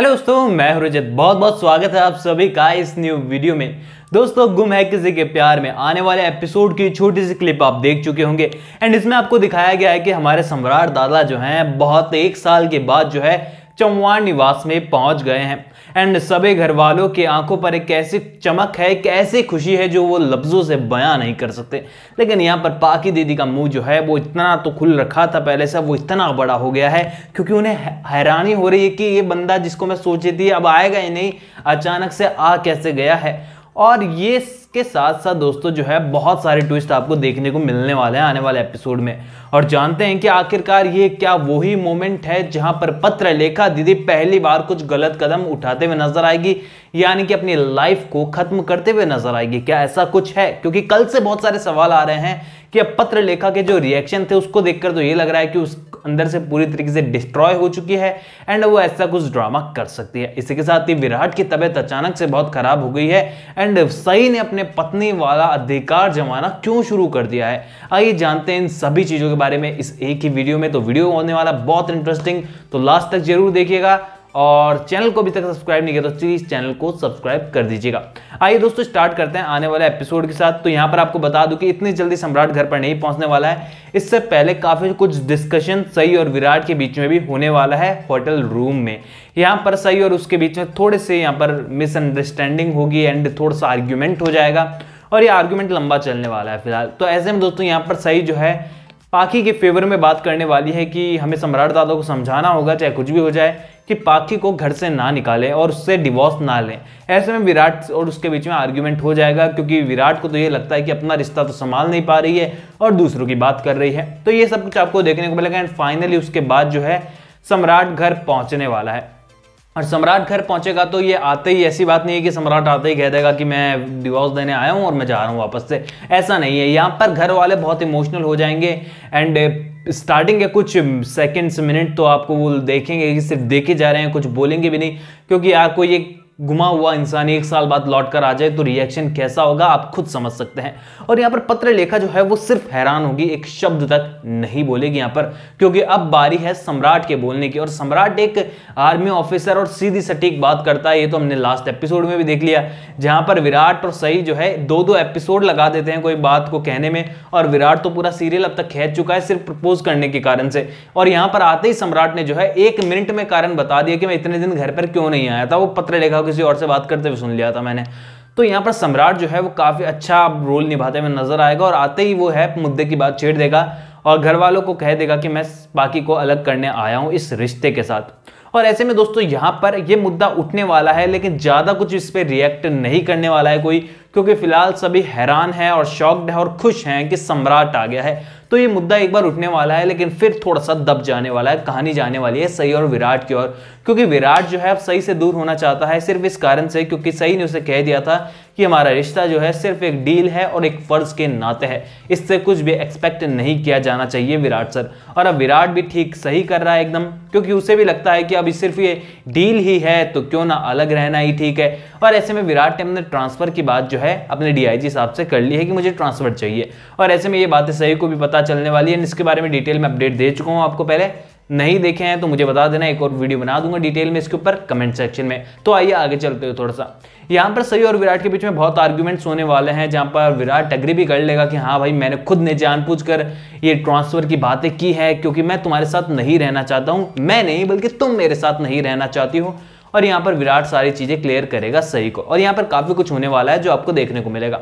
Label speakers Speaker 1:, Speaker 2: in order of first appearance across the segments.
Speaker 1: Hello दोस्तों मैं रुजित बहुत बहुत स्वागत है आप सभी का इस न्यू वीडियो में दोस्तों गुम है किसी के प्यार में आने वाले एपिसोड की छोटी सी क्लिप आप देख चुके होंगे एंड इसमें आपको दिखाया गया है कि हमारे सम्राट दादा जो हैं बहुत एक साल के बाद जो है चमवार निवास में पहुंच गए हैं एंड सभी घर वालों की आंखों पर एक ऐसी चमक है एक ऐसी खुशी है जो वो लफ्ज़ों से बयां नहीं कर सकते लेकिन यहाँ पर पाकी दीदी का मुंह जो है वो इतना तो खुल रखा था पहले से वो इतना बड़ा हो गया है क्योंकि उन्हें हैरानी हो रही है कि ये बंदा जिसको मैं सोची थी अब आएगा ही नहीं अचानक से आ कैसे गया है और ये के साथ साथ दोस्तों जो है बहुत सारे ट्विस्ट आपको देखने को मिलने वाले हैं आने वाले एपिसोड में और जानते हैं कि आखिरकार ये क्या वही मोमेंट है जहां पर पत्र लेखा दीदी पहली बार कुछ गलत कदम उठाते हुए नजर आएगी यानी कि अपनी लाइफ को खत्म करते हुए नजर आएगी क्या ऐसा कुछ है क्योंकि कल से बहुत सारे सवाल आ रहे हैं कि अब पत्र लेखा के जो रिएक्शन थे उसको देखकर तो ये लग रहा है कि उस अंदर से पूरी तरीके से डिस्ट्रॉय हो चुकी है एंड वो ऐसा कुछ ड्रामा कर सकती है इसी के साथ ही विराट की तबीयत अचानक से बहुत खराब हो गई है एंड सई ने अपने पत्नी वाला अधिकार जमाना क्यों शुरू कर दिया है आइए जानते हैं इन सभी चीज़ों के बारे में इस एक ही वीडियो में तो वीडियो होने वाला बहुत इंटरेस्टिंग तो लास्ट तक जरूर देखिएगा और चैनल को अभी तक सब्सक्राइब नहीं किया तो प्लीज़ चैनल को सब्सक्राइब कर दीजिएगा आइए दोस्तों स्टार्ट करते हैं आने वाले एपिसोड के साथ तो यहाँ पर आपको बता दूं कि इतनी जल्दी सम्राट घर पर नहीं पहुंचने वाला है इससे पहले काफ़ी कुछ डिस्कशन सही और विराट के बीच में भी होने वाला है होटल रूम में यहाँ पर सही और उसके बीच में थोड़े से यहाँ पर मिसअंडरस्टैंडिंग होगी एंड थोड़ा सा आर्ग्यूमेंट हो जाएगा और ये आर्ग्यूमेंट लंबा चलने वाला है फिलहाल तो ऐसे में दोस्तों यहाँ पर सही जो है पाखी के फेवर में बात करने वाली है कि हमें सम्राट दादा को समझाना होगा चाहे कुछ भी हो जाए कि पाखी को घर से ना निकालें और उससे डिवोर्स ना लें ऐसे में विराट और उसके बीच में आर्ग्यूमेंट हो जाएगा क्योंकि विराट को तो ये लगता है कि अपना रिश्ता तो संभाल नहीं पा रही है और दूसरों की बात कर रही है तो ये सब कुछ आपको देखने को मिलेगा एंड फाइनली उसके बाद जो है सम्राट घर पहुँचने वाला है और सम्राट घर पहुंचेगा तो ये आते ही ऐसी बात नहीं है कि सम्राट आते ही कह देगा कि मैं डिवोर्स देने आया हूँ और मैं जा रहा हूँ वापस से ऐसा नहीं है यहाँ पर घर वाले बहुत इमोशनल हो जाएंगे एंड स्टार्टिंग uh, के कुछ सेकंड्स मिनट तो आपको वो देखेंगे कि सिर्फ देखे जा रहे हैं कुछ बोलेंगे भी नहीं क्योंकि यार कोई एक गुमा हुआ इंसान एक साल बाद लौट कर आ जाए तो रिएक्शन कैसा होगा आप खुद समझ सकते हैं और यहाँ पर पत्र लेखा जो है वो सिर्फ हैरान होगी एक शब्द तक नहीं बोलेगी यहाँ पर क्योंकि अब बारी है सम्राट के बोलने की और सम्राट एक आर्मी ऑफिसर और सीधी सटीक बात करता है ये तो हमने लास्ट एपिसोड में भी देख लिया जहाँ पर विराट और सई जो है दो दो एपिसोड लगा देते हैं कोई बात को कहने में और विराट तो पूरा सीरियल अब तक खेच चुका है सिर्फ प्रपोज करने के कारण से और यहाँ पर आते ही सम्राट ने जो है एक मिनट में कारण बता दिया कि मैं इतने दिन घर पर क्यों नहीं आया था वो पत्र लेखा किसी और से बात करते हुए सुन लिया था मैंने तो यहाँ पर सम्राट जो है वो काफ़ी अच्छा रोल निभाते हुए नजर आएगा और आते ही वो है मुद्दे की बात छेड़ देगा और घर वालों को कह देगा कि मैं बाकी को अलग करने आया हूँ इस रिश्ते के साथ और ऐसे में दोस्तों यहाँ पर ये मुद्दा उठने वाला है लेकिन ज़्यादा कुछ इस पर रिएक्ट नहीं करने वाला है कोई क्योंकि फिलहाल सभी हैरान हैं और शॉक्ड हैं और खुश हैं कि सम्राट आ गया है तो ये मुद्दा एक बार उठने वाला है लेकिन फिर थोड़ा सा दब जाने वाला है कहानी जाने वाली है सही और विराट की ओर क्योंकि विराट जो है अब सही से दूर होना चाहता है सिर्फ इस कारण से क्योंकि सही ने उसे कह दिया था कि हमारा रिश्ता जो है सिर्फ एक डील है और एक फ़र्ज़ के नाते है इससे कुछ भी एक्सपेक्ट नहीं किया जाना चाहिए विराट सर और अब विराट भी ठीक सही कर रहा है एकदम क्योंकि उसे भी लगता है कि अभी सिर्फ ये डील ही है तो क्यों ना अलग रहना ही ठीक है और ऐसे में विराट ने अपने ट्रांसफ़र की बात जो है अपने डीआईजी साहब से कर ली है कि मुझे ट्रांसफ़र चाहिए और ऐसे में ये बातें सही को भी पता चलने वाली है इसके बारे में डिटेल में अपडेट दे चुका हूँ आपको पहले नहीं हम्म। देखे हैं तो मुझे बता देना एक और वीडियो बना दूंगा डिटेल में इसके ऊपर कमेंट सेक्शन में तो आइए आगे चलते हो थोड़ा सा यहाँ पर सही और विराट के बीच में बहुत आर्ग्यूमेंट्स होने वाले हैं जहाँ पर विराट अग्री भी कर लेगा कि हाँ भाई मैंने खुद ने जानबूझ कर ये ट्रांसफर की बातें की है क्योंकि मैं तुम्हारे साथ नहीं रहना चाहता हूँ मैं नहीं बल्कि तुम मेरे साथ नहीं रहना चाहती हो और यहाँ पर विराट सारी चीज़ें क्लियर करेगा सही को और यहाँ पर काफ़ी कुछ होने वाला है जो आपको देखने को मिलेगा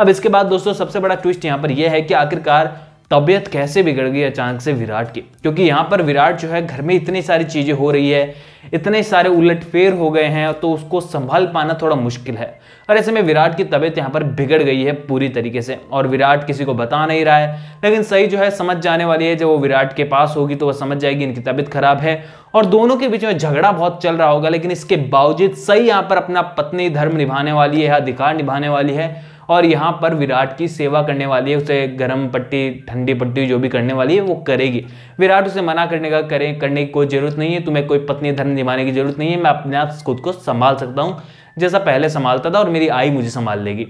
Speaker 1: अब इसके बाद दोस्तों सबसे बड़ा ट्विस्ट यहाँ पर यह है कि आखिरकार तबीयत कैसे बिगड़ गई अचानक से विराट की क्योंकि यहाँ पर विराट जो है घर में इतनी सारी चीज़ें हो रही है इतने सारे उलटफेर हो गए हैं तो उसको संभाल पाना थोड़ा मुश्किल है और ऐसे में विराट की तबीयत यहाँ पर बिगड़ गई है पूरी तरीके से और विराट किसी को बता नहीं रहा है लेकिन सही जो है समझ जाने वाली है जब वो विराट के पास होगी तो वह समझ जाएगी इनकी तबीयत खराब है और दोनों के बीच में झगड़ा बहुत चल रहा होगा लेकिन इसके बावजूद सही यहाँ पर अपना पत्नी धर्म निभाने वाली है अधिकार निभाने वाली है और यहाँ पर विराट की सेवा करने वाली है उसे गर्म पट्टी ठंडी पट्टी जो भी करने वाली है वो करेगी विराट उसे मना करने का करें करने की कोई ज़रूरत नहीं है तुम्हें कोई पत्नी धर्म निभाने की ज़रूरत नहीं है मैं अपने आप खुद को संभाल सकता हूँ जैसा पहले संभालता था और मेरी आई मुझे संभाल लेगी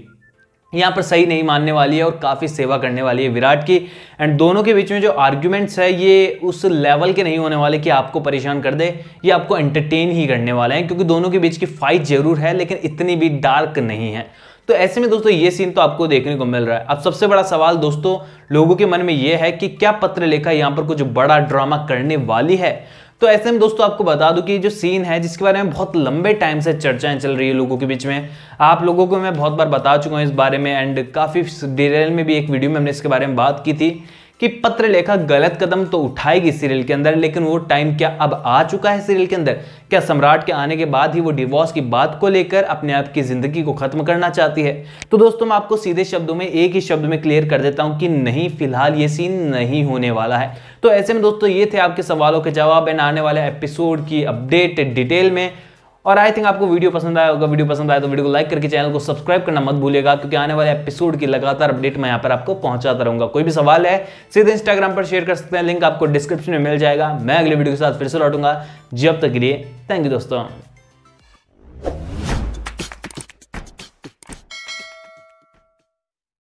Speaker 1: यहाँ पर सही नहीं मानने वाली है और काफ़ी सेवा करने वाली है विराट की एंड दोनों के बीच में जो आर्ग्यूमेंट्स है ये उस लेवल के नहीं होने वाले कि आपको परेशान कर दे ये आपको एंटरटेन ही करने वाले हैं क्योंकि दोनों के बीच की फाइट जरूर है लेकिन इतनी भी डार्क नहीं है तो ऐसे में दोस्तों ये सीन तो आपको देखने को मिल रहा है अब सबसे बड़ा सवाल दोस्तों लोगों के मन में यह है कि क्या पत्र लेखा यहाँ पर कुछ बड़ा ड्रामा करने वाली है तो ऐसे में दोस्तों आपको बता दूं कि जो सीन है जिसके बारे में बहुत लंबे टाइम से चर्चाएं चल रही है लोगों के बीच में आप लोगों को मैं बहुत बार बता चुका हूँ इस बारे में एंड काफ़ी डिटेल में भी एक वीडियो में हमने इसके बारे में बात की थी कि पत्र लेखा गलत कदम तो उठाएगी सीरियल के अंदर लेकिन वो टाइम क्या अब आ चुका है सीरियल के अंदर क्या सम्राट के आने के बाद ही वो डिवोर्स की बात को लेकर अपने आप की ज़िंदगी को ख़त्म करना चाहती है तो दोस्तों मैं आपको सीधे शब्दों में एक ही शब्द में क्लियर कर देता हूं कि नहीं फिलहाल ये सीन नहीं होने वाला है तो ऐसे में दोस्तों ये थे आपके सवालों के जवाब एंड आने वाले एपिसोड की अपडेट डिटेल में और आई थिंक आपको वीडियो पसंद आया होगा वीडियो पसंद आया तो वीडियो को लाइक करके चैनल को सब्सक्राइब करना मत भूलिएगा क्योंकि आने वाले एपिसोड की लगातार अपडेट मैं यहाँ पर आपको पहुंचाता रहूंगा कोई भी सवाल है सीधे इंस्टाग्राम पर शेयर कर सकते हैं लिंक आपको डिस्क्रिप्शन में मिल जाएगा मैं अगले वीडियो के साथ फिर से लौटूंगा जब तक के लिए थैंक यू दोस्तों